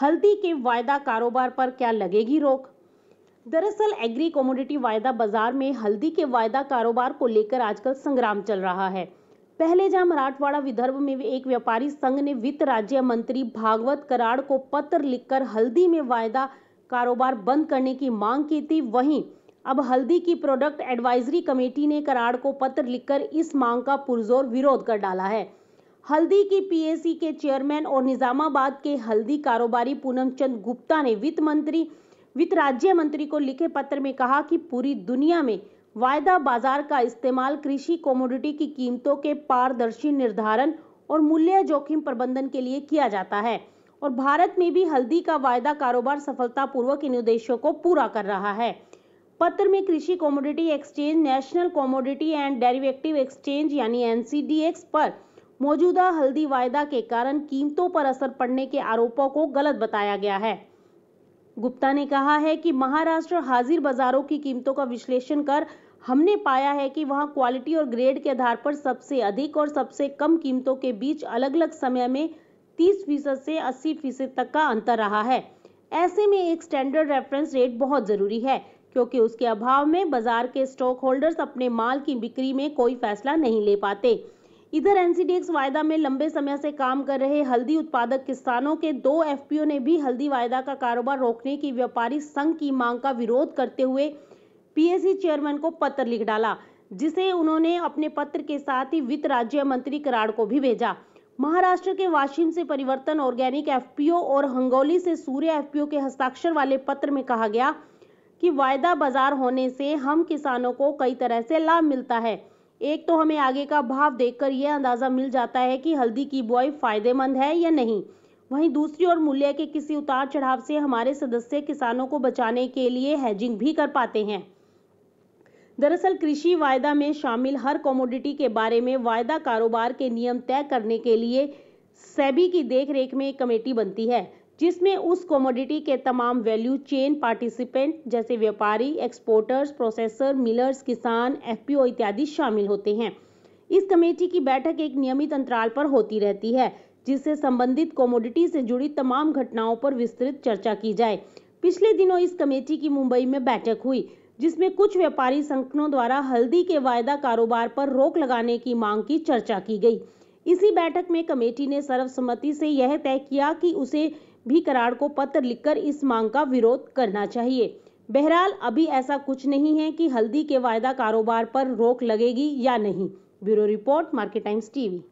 हल्दी के वायदा कारोबार पर क्या लगेगी रोक दरअसल एग्री कॉमोडिटी वायदा बाजार में हल्दी के वायदा कारोबार को लेकर आजकल संग्राम चल रहा है पहले जहां मराठवाड़ा विदर्भ में एक व्यापारी संघ ने वित्त राज्य मंत्री भागवत कराड़ को पत्र लिखकर हल्दी में वायदा कारोबार बंद करने की मांग की थी वहीं अब हल्दी की प्रोडक्ट एडवाइजरी कमेटी ने कराड़ को पत्र लिखकर इस मांग का पुरजोर विरोध कर डाला है हल्दी की पीएसी के चेयरमैन और निजामाबाद के हल्दी कारोबारी पूनम चंद गुप्ता ने वित्त मंत्री वित्त राज्य मंत्री को लिखे पत्र में कहा कि पूरी दुनिया में वायदा बाजार का इस्तेमाल कृषि कॉमोडिटी की कीमतों के पारदर्शी निर्धारण और मूल्य जोखिम प्रबंधन के लिए किया जाता है और भारत में भी हल्दी का वायदा कारोबार सफलतापूर्वक इन उद्देश्यों को पूरा कर रहा है पत्र में कृषि commodity exchange national commodity and derivative exchange यानी एनसीडीएक्स पर मौजूदा हल्दी वायदा के कारण कीमतों पर असर पड़ने के आरोपों को गलत बताया गया है गुप्ता ने कहा है कि महाराष्ट्र हाजिर बाजारों की कीमतों का विश्लेषण कर हमने पाया है कि वहां क्वालिटी और ग्रेड के आधार पर सबसे अधिक और सबसे कम कीमतों के बीच अलग अलग समय में 30 फीसद से 80 फीसद तक का अंतर रहा है ऐसे में एक स्टैंडर्ड रेफरेंस रेट बहुत ज़रूरी है क्योंकि उसके अभाव में बाजार के स्टॉक होल्डर्स अपने माल की बिक्री में कोई फैसला नहीं ले पाते इधर एनसीडीएक्स वायदा में लंबे समय से काम कर रहे हल्दी उत्पादक किसानों के दो एफपीओ ने भी हल्दी वायदा का कारोबार रोकने की व्यापारी संघ की मांग का विरोध करते हुए पीएसी चेयरमैन को पत्र लिख डाला जिसे उन्होंने अपने पत्र के साथ ही वित्त राज्य मंत्री कराड़ को भी भेजा महाराष्ट्र के वाशिम से परिवर्तन ऑर्गेनिक एफपीओ और हंगोली से सूर्य एफपीओ के हस्ताक्षर वाले पत्र में कहा गया कि वायदा बाजार होने से हम किसानों को कई तरह से लाभ मिलता है एक तो हमें आगे का भाव देखकर यह अंदाज़ा मिल जाता है कि हल्दी की बुआई फायदेमंद है या नहीं वहीं दूसरी ओर मूल्य के किसी उतार चढ़ाव से हमारे सदस्य किसानों को बचाने के लिए हैजिंग भी कर पाते हैं दरअसल कृषि वायदा में शामिल हर कॉमोडिटी के बारे में वायदा कारोबार के नियम तय करने के लिए सेबी की देखरेख में एक कमेटी बनती है जिसमें उस कॉमोडिटी के तमाम वैल्यू चेन पार्टिसिपेंट जैसे व्यापारी एक्सपोर्टर्स प्रोसेसर मिलर्स किसान एफपीओ इत्यादि शामिल होते हैं इस कमेटी की बैठक एक नियमित अंतराल पर होती रहती है जिससे संबंधित कॉमोडिटी से जुड़ी तमाम घटनाओं पर विस्तृत चर्चा की जाए पिछले दिनों इस कमेटी की मुंबई में बैठक हुई जिसमें कुछ व्यापारी संगठनों द्वारा हल्दी के वायदा कारोबार पर रोक लगाने की मांग की चर्चा की गई इसी बैठक में कमेटी ने सर्वसम्मति से यह तय किया कि उसे भी कराड़ को पत्र लिखकर इस मांग का विरोध करना चाहिए बहरहाल अभी ऐसा कुछ नहीं है कि हल्दी के वायदा कारोबार पर रोक लगेगी या नहीं bureau report market times TV